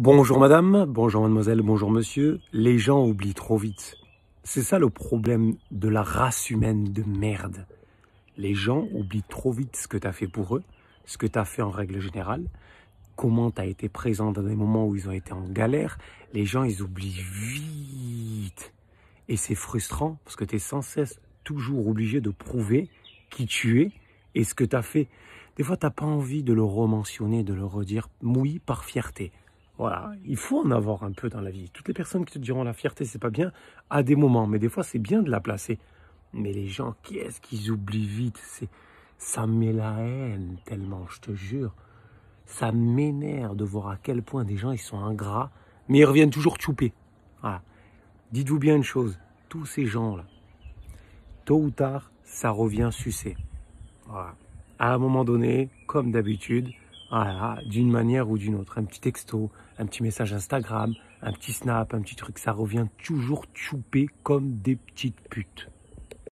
Bonjour madame, bonjour mademoiselle, bonjour monsieur. Les gens oublient trop vite. C'est ça le problème de la race humaine de merde. Les gens oublient trop vite ce que tu as fait pour eux, ce que tu as fait en règle générale, comment tu as été présent dans des moments où ils ont été en galère. Les gens, ils oublient vite. Et c'est frustrant parce que tu es sans cesse toujours obligé de prouver qui tu es et ce que tu as fait. Des fois, tu n'as pas envie de le rementionner, de le redire, mouillé par fierté. Voilà, il faut en avoir un peu dans la vie. Toutes les personnes qui te diront la fierté, c'est pas bien, à des moments, mais des fois, c'est bien de la placer. Mais les gens, quest ce qu'ils oublient vite C'est Ça met la haine tellement, je te jure. Ça m'énerve de voir à quel point des gens, ils sont ingrats, mais ils reviennent toujours chouper. Voilà. Dites-vous bien une chose, tous ces gens-là, tôt ou tard, ça revient sucer. Voilà. À un moment donné, comme d'habitude, d'une manière ou d'une autre. Un petit texto, un petit message Instagram, un petit snap, un petit truc, ça revient toujours choupé comme des petites putes.